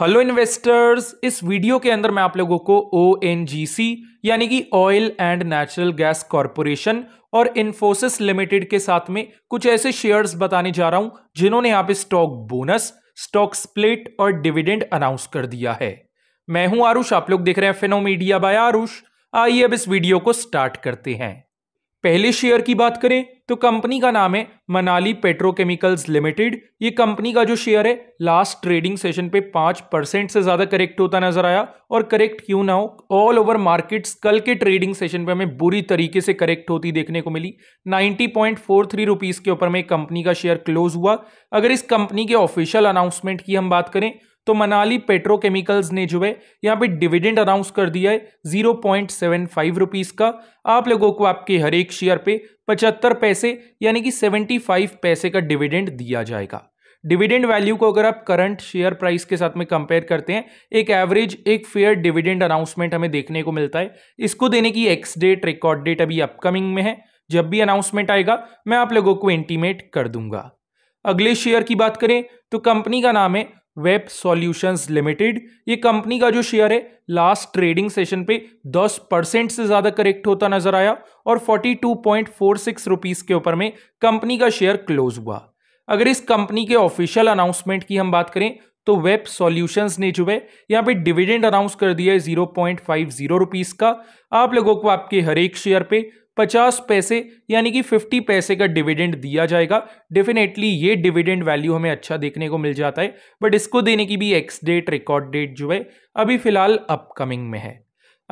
hello investors इस video के अंदर मैं आप लोगों को ओ यानी कि oil and natural gas corporation और इन्फोसिस लिमिटेड के साथ में कुछ ऐसे शेयर्स बताने जा रहा हूं जिन्होंने यहाँ पे स्टॉक बोनस स्टॉक स्प्लिट और डिविडेंड अनाउंस कर दिया है मैं हूं आरुष आप लोग देख रहे हैं फिनो मीडिया बाय आरुष आइए अब इस वीडियो को स्टार्ट करते हैं पहले शेयर की बात करें तो कंपनी का नाम है मनाली पेट्रोकेमिकल्स लिमिटेड ये कंपनी का जो शेयर है लास्ट ट्रेडिंग सेशन पे पांच परसेंट से ज़्यादा करेक्ट होता नजर आया और करेक्ट क्यों ना हो ऑल ओवर मार्केट्स कल के ट्रेडिंग सेशन पे हमें बुरी तरीके से करेक्ट होती देखने को मिली ninety point four three rupees के ऊपर में कंपनी का शेयर क्लोज हुआ अगर इस कंपनी के ऑफिशियल अनाउंसमेंट की हम बात करें तो मनाली पेट्रोकेमिकल्स ने जो है यहाँ पे डिविडेंड अनाउंस कर दिया है zero point seven five rupees का आप लोगों को आपके हर एक शेयर पे पचहत्तर पैसे यानी कि सेवेंटी फाइव पैसे का डिविडेंड दिया जाएगा डिविडेंड वैल्यू को अगर आप करंट शेयर प्राइस के साथ में कंपेयर करते हैं एक एवरेज एक फेयर डिविडेंड अनाउंसमेंट हमें देखने को मिलता है इसको देने की एक्स डेट रिकॉर्ड डेट अभी अपकमिंग में है जब भी अनाउंसमेंट आएगा मैं आप लोगों को इंटीमेट कर दूंगा अगले शेयर की बात करें तो कंपनी का नाम है वेब सॉल्यूशंस लिमिटेड ये कंपनी का जो शेयर है लास्ट ट्रेडिंग सेशन पे 10 परसेंट से ज़्यादा करेक्ट होता नजर आया और 42.46 रुपीस के ऊपर में कंपनी का शेयर क्लोज हुआ अगर इस कंपनी के ऑफिशियल अनाउंसमेंट की हम बात करें तो वेब सॉल्यूशंस ने जो है यहाँ पे डिविडेंड अनाउंस कर दिया है जीरो पॉइंट का आप लोगों को आपके हर एक शेयर पे पचास पैसे यानी कि फिफ्टी पैसे का डिविडेंड दिया जाएगा डेफिनेटली ये डिविडेंड वैल्यू हमें अच्छा देखने को मिल जाता है बट इसको देने की भी एक्स डेट रिकॉर्ड डेट जो है अभी फिलहाल अपकमिंग में है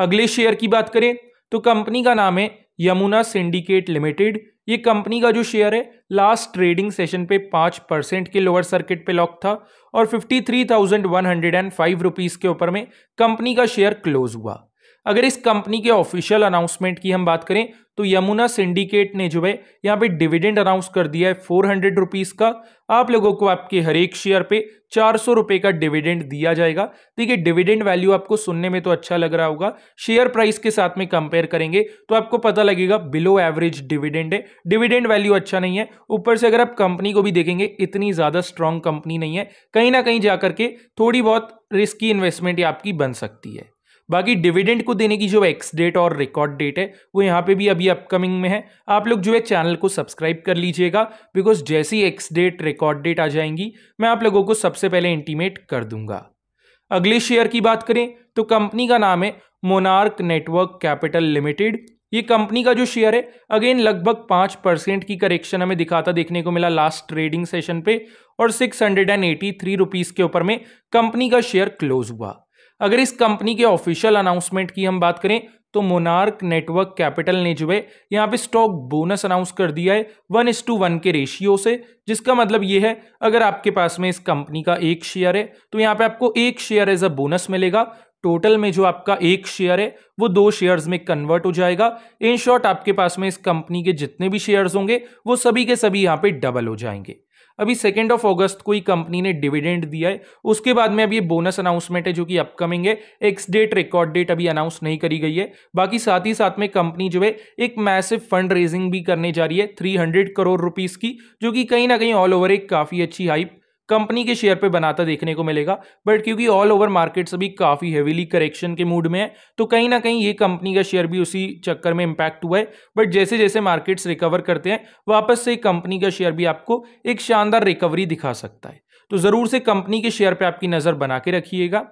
अगले शेयर की बात करें तो कंपनी का नाम है यमुना सिंडिकेट लिमिटेड ये कंपनी का जो शेयर है लास्ट ट्रेडिंग सेशन पे पाँच परसेंट के लोअर सर्किट पे लॉक था और fifty three thousand one hundred and five rupees के ऊपर में कंपनी का शेयर क्लोज हुआ अगर इस कंपनी के ऑफिशियल अनाउंसमेंट की हम बात करें तो यमुना सिंडिकेट ने जो है यहाँ पे डिविडेंड अनाउंस कर दिया है फोर हंड्रेड रुपीज़ का आप लोगों को आपके हर एक शेयर पे चार सौ रुपये का डिविडेंड दिया जाएगा देखिए डिविडेंड वैल्यू आपको सुनने में तो अच्छा लग रहा होगा शेयर प्राइस के साथ में कंपेयर करेंगे तो आपको पता लगेगा बिलो एवरेज डिविडेंड है डिविडेंड वैल्यू अच्छा नहीं है ऊपर से अगर आप कंपनी को भी देखेंगे इतनी ज़्यादा स्ट्रांग कंपनी नहीं है कहीं ना कहीं जा करके थोड़ी बहुत रिस्की इन्वेस्टमेंट आपकी बन सकती है बाकी डिविडेंड को देने की जो एक्स डेट और रिकॉर्ड डेट है वो यहाँ पे भी अभी अपकमिंग में है आप लोग जो है चैनल को सब्सक्राइब कर लीजिएगा बिकॉज जैसी एक्स डेट रिकॉर्ड डेट आ जाएंगी मैं आप लोगों को सबसे पहले इंटीमेट कर दूंगा अगले शेयर की बात करें तो कंपनी का नाम है मोनार्क नेटवर्क कैपिटल लिमिटेड ये कंपनी का जो शेयर है अगेन लगभग पाँच परसेंट की करेक्शन हमें दिखाता देखने को मिला लास्ट ट्रेडिंग सेशन पे और six hundred and eighty three rupees के ऊपर में कंपनी का शेयर क्लोज हुआ अगर इस कंपनी के ऑफिशियल अनाउंसमेंट की हम बात करें तो मोनार्क नेटवर्क कैपिटल ने जो है यहाँ पे स्टॉक बोनस अनाउंस कर दिया है वन इस टू वन के रेशियो से जिसका मतलब ये है अगर आपके पास में इस कंपनी का एक शेयर है तो यहाँ पे आपको एक शेयर एज अ बोनस मिलेगा टोटल में जो आपका एक शेयर है वो दो शेयर्स में कन्वर्ट हो जाएगा इन शॉर्ट आपके पास में इस कंपनी के जितने भी शेयर्स होंगे वो सभी के सभी यहाँ पे डबल हो जाएंगे अभी सेकेंड ऑफ अगस्त को ही कंपनी ने डिविडेंड दिया है उसके बाद में अब ये बोनस अनाउंसमेंट है जो कि अपकमिंग है एक्स डेट रिकॉर्ड डेट अभी अनाउंस नहीं करी गई है बाकी साथ ही साथ में कंपनी जो है एक मैसिव फंड रेजिंग भी करने जा रही है थ्री करोड़ रुपीज़ की जो कि कहीं ना कहीं ऑल ओवर एक काफ़ी अच्छी हाइप कंपनी के शेयर पे बनाता देखने को मिलेगा बट क्योंकि ऑल ओवर मार्केट्स अभी काफ़ी हैवीली करेक्शन के मूड में है तो कहीं ना कहीं ये कंपनी का शेयर भी उसी चक्कर में इम्पैक्ट हुआ है बट जैसे जैसे मार्केट्स रिकवर करते हैं वापस से कंपनी का शेयर भी आपको एक शानदार रिकवरी दिखा सकता है तो ज़रूर से कंपनी के शेयर पर आपकी नज़र बना के रखिएगा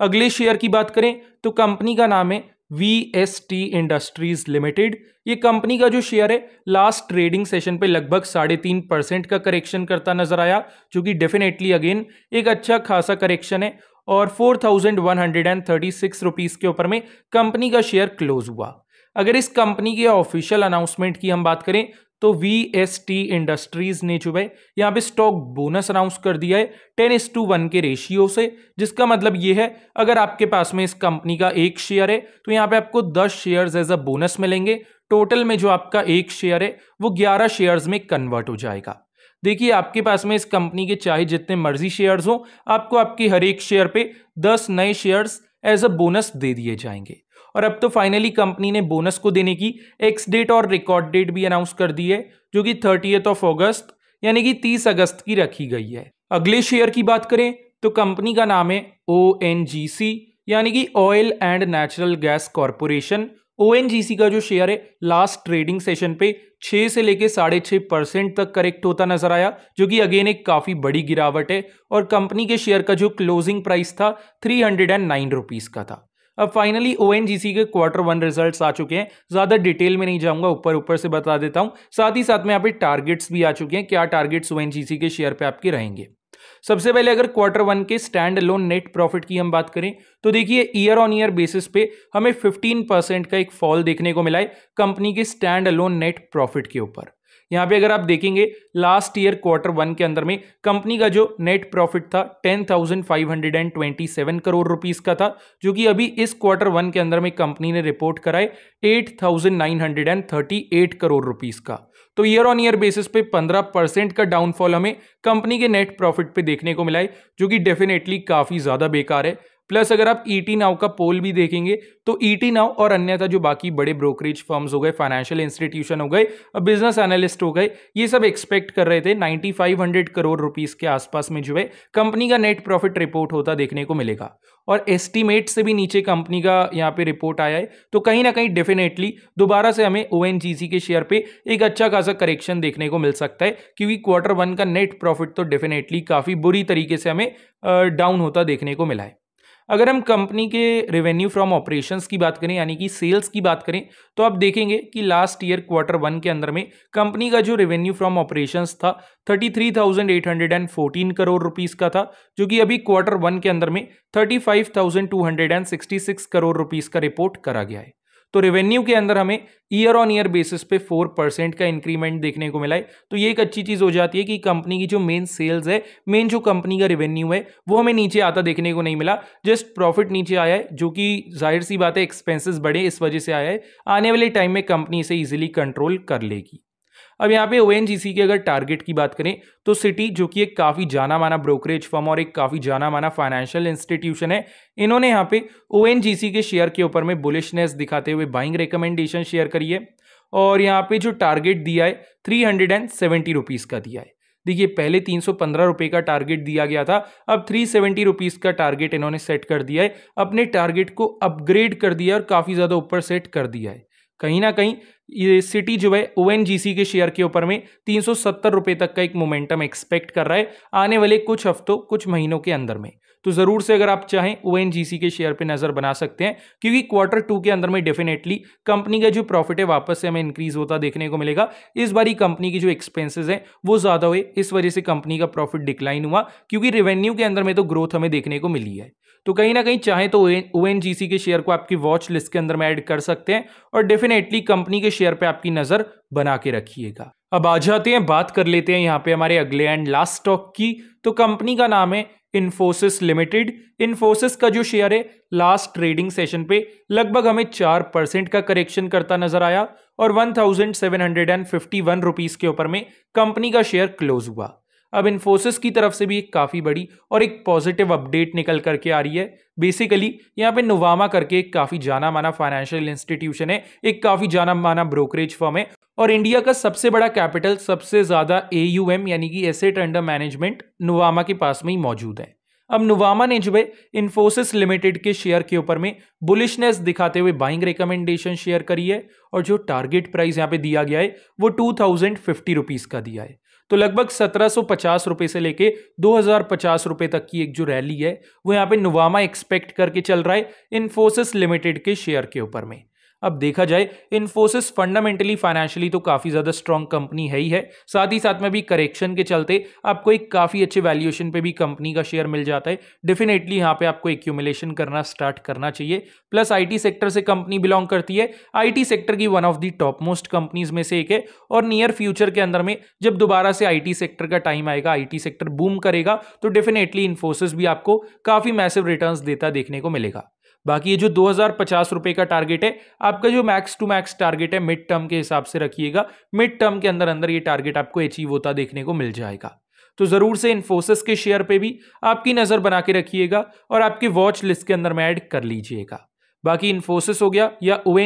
अगले शेयर की बात करें तो कंपनी का नाम है V S T industries limited ये कंपनी का जो शेयर है लास्ट ट्रेडिंग सेशन पे लगभग साढ़े तीन परसेंट का करेक्शन करता नजर आया जो कि डेफिनेटली अगेन एक अच्छा खासा करेक्शन है और four thousand one hundred and thirty six rupees के ऊपर में कंपनी का शेयर क्लोज हुआ अगर इस कंपनी के ऑफिशियल अनाउंसमेंट की हम बात करें तो वी एस टी इंडस्ट्रीज ने जो है यहाँ पे स्टॉक बोनस अनाउंस कर दिया है टेन एस टू वन के रेशियो से जिसका मतलब ये है अगर आपके पास में इस कंपनी का एक शेयर है तो यहाँ पे आपको दस शेयर्स एज अ बोनस मिलेंगे टोटल में जो आपका एक शेयर है वो ग्यारह शेयर्स में कन्वर्ट हो जाएगा देखिए आपके पास में इस कंपनी के चाहे जितने मर्जी शेयर्स हों आपको आपके हर एक शेयर पे दस नए शेयर्स एज अ बोनस दे दिए जाएंगे और अब तो फाइनली कंपनी ने बोनस को देने की एक्स डेट और रिकॉर्ड डेट भी अनाउंस कर दी है जो कि थर्टीएथ ऑफ अगस्त यानी कि तीस अगस्त की रखी गई है अगले शेयर की बात करें तो कंपनी का नाम है ओ एन जी सी यानी कि oil and natural gas corporation O का जो शेयर है लास्ट ट्रेडिंग सेशन पे छः से लेके साढ़े छः परसेंट तक करेक्ट होता नजर आया जो कि अगेन एक काफ़ी बड़ी गिरावट है और कंपनी के शेयर का जो क्लोजिंग प्राइस था three hundred and nine rupees का था अब फाइनली ओ के क्वार्टर वन रिजल्ट आ चुके हैं ज़्यादा डिटेल में नहीं जाऊंगा ऊपर ऊपर से बता देता हूँ साथ ही साथ में यहाँ पे टारगेट्स भी आ चुके हैं क्या टारगेट्स ओ के शेयर पे आपके रहेंगे सबसे पहले अगर क्वार्टर वन के स्टैंड लोन नेट प्रॉफिट की हम बात करें तो देखिए ईयर ऑन ईयर बेसिस पे हमें 15 परसेंट का एक फॉल देखने को मिला है कंपनी के स्टैंड लोन नेट प्रॉफिट के ऊपर यहाँ पे अगर आप देखेंगे लास्ट ईयर क्वार्टर वन के अंदर में कंपनी का जो नेट प्रॉफिट था ten thousand five hundred and twenty seven crore rupees का था जो कि अभी इस क्वार्टर वन के अंदर में कंपनी ने रिपोर्ट कराए eight thousand nine hundred and thirty eight crore rupees का तो ईयर ऑन ईयर बेसिस पे पंद्रह परसेंट का डाउनफॉल हमें कंपनी के नेट प्रॉफिट पे देखने को मिला है जो कि डेफिनेटली काफ़ी ज़्यादा बेकार है प्लस अगर आप ईटी e नाव का पोल भी देखेंगे तो ईटी e नाव और अन्यथा जो बाकी बड़े ब्रोकरेज फर्म्स हो गए फाइनेंशियल इंस्टीट्यूशन हो गए बिजनेस एनालिस्ट हो गए ये सब एक्सपेक्ट कर रहे थे 9500 करोड़ रुपीस के आसपास में जो है कंपनी का नेट प्रॉफिट रिपोर्ट होता देखने को मिलेगा और एस्टिमेट से भी नीचे कंपनी का यहाँ पे रिपोर्ट आया है तो कहीं ना कहीं डेफिनेटली दोबारा से हमें ओ के शेयर पे एक अच्छा खासा करेक्शन देखने को मिल सकता है क्योंकि क्वार्टर वन का नेट प्रॉफिट तो डेफिनेटली काफ़ी बुरी तरीके से हमें डाउन होता देखने को मिला है अगर हम कंपनी के रेवेन्यू फ्रॉम ऑपरेशंस की बात करें यानी कि सेल्स की बात करें तो आप देखेंगे कि लास्ट ईयर क्वार्टर वन के अंदर में कंपनी का जो रेवेन्यू फ्रॉम ऑपरेशंस था 33,814 करोड़ रुपीस का था जो कि अभी क्वार्टर वन के अंदर में 35,266 करोड़ रुपीस का रिपोर्ट करा गया है तो रेवेन्यू के अंदर हमें ईयर ऑन ईयर बेसिस पे फोर परसेंट का इंक्रीमेंट देखने को मिला है तो ये एक अच्छी चीज़ हो जाती है कि कंपनी की जो मेन सेल्स है मेन जो कंपनी का रेवेन्यू है वो हमें नीचे आता देखने को नहीं मिला जस्ट प्रॉफिट नीचे आया है जो कि जाहिर सी बात है एक्सपेंसिस बढ़े इस वजह से आया है आने वाले टाइम में कंपनी इसे ईजिली कंट्रोल कर लेगी अब यहाँ पे ओ के अगर टारगेट की बात करें तो सिटी जो कि एक काफ़ी जाना माना ब्रोकरेज फर्म और एक काफ़ी जाना माना फाइनेंशियल इंस्टीट्यूशन है इन्होंने यहाँ पे ओ के शेयर के ऊपर में बुलिशनेस दिखाते हुए बाइंग रिकमेंडेशन शेयर करी है और यहाँ पे जो टारगेट दिया है three hundred and seventy rupees का दिया है देखिए पहले तीन सौ पंद्रह रुपये का टारगेट दिया गया था अब थ्री सेवेंटी रुपीज़ का टारगेट इन्होंने सेट कर दिया है अपने टारगेट को अपग्रेड कर दिया और काफ़ी ज़्यादा ऊपर सेट कर दिया है कहीं ना कहीं ये सिटी जो है ओ के शेयर के ऊपर में तीन सौ तक का एक मोमेंटम एक्सपेक्ट कर रहा है आने वाले कुछ हफ्तों कुछ महीनों के अंदर में तो ज़रूर से अगर आप चाहें ओ के शेयर पर नज़र बना सकते हैं क्योंकि क्वार्टर टू के अंदर में डेफिनेटली कंपनी का जो प्रॉफिट है वापस से हमें इंक्रीज होता देखने को मिलेगा इस बार कंपनी की जो एक्सपेंसेस हैं वो ज़्यादा हुए इस वजह से कंपनी का प्रॉफिट डिक्लाइन हुआ क्योंकि रेवेन्यू के अंदर में तो ग्रोथ हमें देखने को मिली है तो कहीं ना कहीं चाहे तो ओ के शेयर को आपकी वॉच लिस्ट के अंदर में ऐड कर सकते हैं और डेफिनेटली कंपनी के शेयर पर आपकी नज़र बना के रखिएगा अब आ जाते हैं बात कर लेते हैं यहाँ पे हमारे अगले एंड लास्ट स्टॉक की तो कंपनी का नाम है इन्फोसिस लिमिटेड इन्फोसिस का जो शेयर है लास्ट ट्रेडिंग सेशन पे लगभग हमें चार परसेंट का करेक्शन करता नजर आया और one thousand seven hundred and fifty one rupees के ऊपर में कंपनी का शेयर क्लोज हुआ अब इन्फोसिस की तरफ से भी एक काफ़ी बड़ी और एक पॉजिटिव अपडेट निकल करके आ रही है बेसिकली यहाँ पे नोवामा करके एक काफ़ी जाना माना फाइनेंशियल इंस्टीट्यूशन है एक काफ़ी जाना माना ब्रोकरेज फर्म है और इंडिया का सबसे बड़ा कैपिटल सबसे ज़्यादा ए यानी कि एसेट अंडर मैनेजमेंट नोवामा के पास में ही मौजूद है अब नोवामा ने जो है इन्फोसिस लिमिटेड के शेयर के ऊपर में बुलिशनेस दिखाते हुए बाइंग रिकमेंडेशन शेयर करी है और जो टारगेट प्राइस यहाँ पे दिया गया है वो टू थाउजेंड फिफ्टी रुपीज़ का दिया है तो लगभग सत्रह सौ पचास रुपए से लेके दो हज़ार पचास रुपए तक की एक जो रैली है वो यहाँ पे नुवामा एक्सपेक्ट करके चल रहा है इन्फोसिस लिमिटेड के शेयर के ऊपर में अब देखा जाए इन्फोसिस फंडामेंटली फाइनेंशियली तो काफ़ी ज़्यादा स्ट्रॉन्ग कंपनी है ही है साथ ही साथ में भी करेक्शन के चलते आपको एक काफ़ी अच्छे वैल्यूएशन पे भी कंपनी का शेयर मिल जाता है डेफिनेटली यहाँ पे आपको एक्यूमुलेशन करना स्टार्ट करना चाहिए प्लस आईटी सेक्टर से कंपनी बिलोंग करती है आई सेक्टर की one of the top most companies में से एक है और नियर फ्यूचर के अंदर में जब दोबारा से आई सेक्टर का टाइम आएगा आई सेक्टर बूम करेगा तो डेफिनेटली इन्फोसिस भी आपको काफ़ी मैसिव रिटर्न देता देखने को मिलेगा बाकी ये जो दो हज़ार पचास रुपये का टारगेट है आपका जो मैक्स टू मैक्स टारगेट है मिड टर्म के हिसाब से रखिएगा मिड टर्म के अंदर अंदर ये टारगेट आपको अचीव होता देखने को मिल जाएगा तो ज़रूर से इन्फोसिस के शेयर पे भी आपकी नज़र बना के रखिएगा और आपके वॉच लिस्ट के अंदर में ऐड कर लीजिएगा बाकी इन्फोसिस हो गया या ओ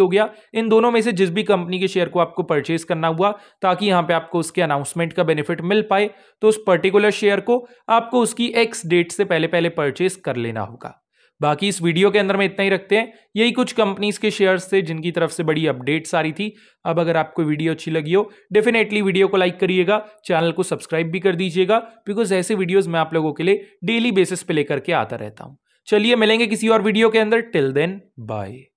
हो गया इन दोनों में से जिस भी कंपनी के शेयर को आपको परचेज करना हुआ ताकि यहाँ पे आपको उसके अनाउंसमेंट का बेनिफिट मिल पाए तो उस पर्टिकुलर शेयर को आपको उसकी एक्स डेट से पहले पहले परचेज कर लेना होगा बाकी इस वीडियो के अंदर में इतना ही रखते हैं यही कुछ कंपनीज के शेयर्स थे जिनकी तरफ से बड़ी अपडेट्स आ रही थी अब अगर आपको वीडियो अच्छी लगी हो डेफिनेटली वीडियो को लाइक करिएगा चैनल को सब्सक्राइब भी कर दीजिएगा बिकॉज ऐसे वीडियोज मैं आप लोगों के लिए डेली बेसिस पे लेकर के आता रहता हूँ चलिए मिलेंगे किसी और वीडियो के अंदर टिल देन बाय